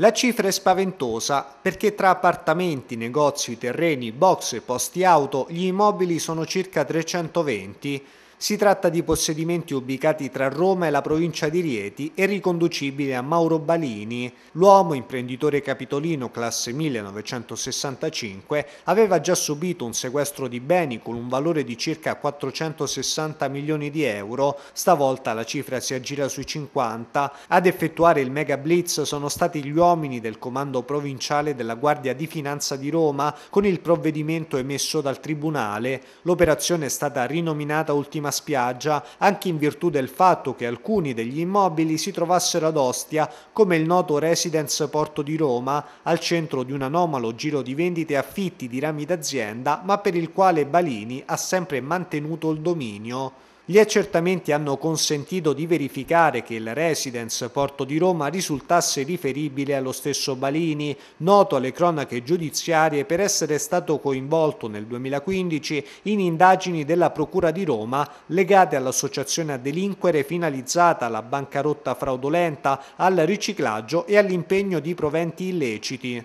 La cifra è spaventosa perché tra appartamenti, negozi, terreni, box e posti auto gli immobili sono circa 320 si tratta di possedimenti ubicati tra Roma e la provincia di Rieti e riconducibili a Mauro Balini. L'uomo, imprenditore capitolino classe 1965, aveva già subito un sequestro di beni con un valore di circa 460 milioni di euro, stavolta la cifra si aggira sui 50. Ad effettuare il mega blitz sono stati gli uomini del comando provinciale della Guardia di Finanza di Roma con il provvedimento emesso dal Tribunale. L'operazione è stata rinominata ultima una spiaggia, anche in virtù del fatto che alcuni degli immobili si trovassero ad Ostia, come il noto Residence Porto di Roma, al centro di un anomalo giro di vendite e affitti di rami d'azienda, ma per il quale Balini ha sempre mantenuto il dominio. Gli accertamenti hanno consentito di verificare che il residence Porto di Roma risultasse riferibile allo stesso Balini, noto alle cronache giudiziarie per essere stato coinvolto nel 2015 in indagini della Procura di Roma legate all'associazione a delinquere finalizzata alla bancarotta fraudolenta, al riciclaggio e all'impegno di proventi illeciti.